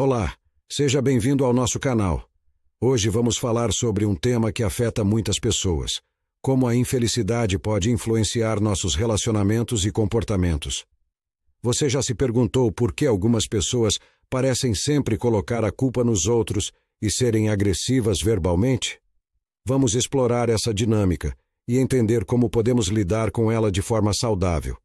Olá, seja bem-vindo ao nosso canal. Hoje vamos falar sobre um tema que afeta muitas pessoas: como a infelicidade pode influenciar nossos relacionamentos e comportamentos. Você já se perguntou por que algumas pessoas parecem sempre colocar a culpa nos outros e serem agressivas verbalmente? Vamos explorar essa dinâmica e entender como podemos lidar com ela de forma saudável.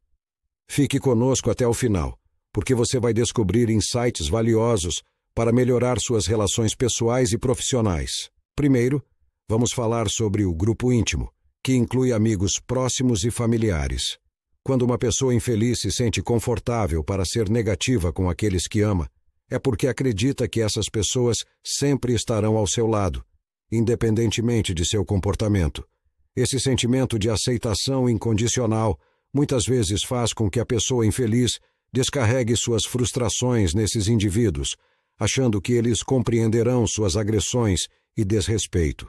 Fique conosco até o final porque você vai descobrir insights valiosos para melhorar suas relações pessoais e profissionais. Primeiro, vamos falar sobre o grupo íntimo, que inclui amigos próximos e familiares. Quando uma pessoa infeliz se sente confortável para ser negativa com aqueles que ama, é porque acredita que essas pessoas sempre estarão ao seu lado, independentemente de seu comportamento. Esse sentimento de aceitação incondicional muitas vezes faz com que a pessoa infeliz Descarregue suas frustrações nesses indivíduos, achando que eles compreenderão suas agressões e desrespeito.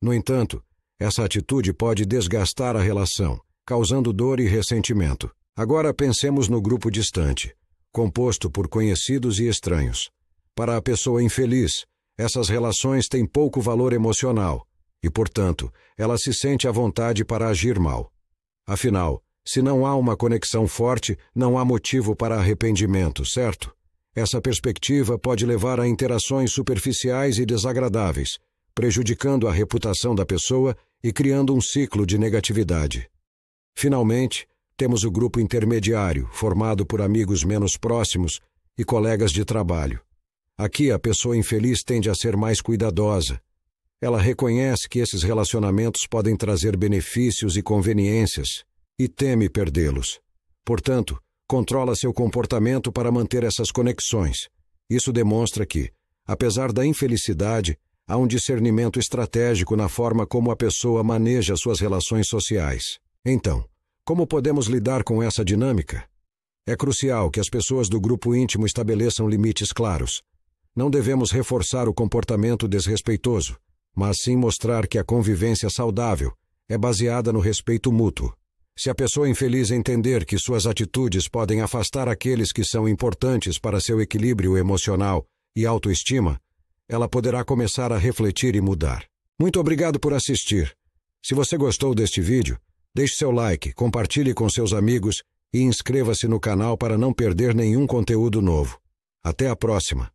No entanto, essa atitude pode desgastar a relação, causando dor e ressentimento. Agora pensemos no grupo distante, composto por conhecidos e estranhos. Para a pessoa infeliz, essas relações têm pouco valor emocional e, portanto, ela se sente à vontade para agir mal. Afinal, se não há uma conexão forte, não há motivo para arrependimento, certo? Essa perspectiva pode levar a interações superficiais e desagradáveis, prejudicando a reputação da pessoa e criando um ciclo de negatividade. Finalmente, temos o grupo intermediário, formado por amigos menos próximos e colegas de trabalho. Aqui a pessoa infeliz tende a ser mais cuidadosa. Ela reconhece que esses relacionamentos podem trazer benefícios e conveniências, e teme perdê-los. Portanto, controla seu comportamento para manter essas conexões. Isso demonstra que, apesar da infelicidade, há um discernimento estratégico na forma como a pessoa maneja suas relações sociais. Então, como podemos lidar com essa dinâmica? É crucial que as pessoas do grupo íntimo estabeleçam limites claros. Não devemos reforçar o comportamento desrespeitoso, mas sim mostrar que a convivência saudável é baseada no respeito mútuo. Se a pessoa infeliz entender que suas atitudes podem afastar aqueles que são importantes para seu equilíbrio emocional e autoestima, ela poderá começar a refletir e mudar. Muito obrigado por assistir. Se você gostou deste vídeo, deixe seu like, compartilhe com seus amigos e inscreva-se no canal para não perder nenhum conteúdo novo. Até a próxima!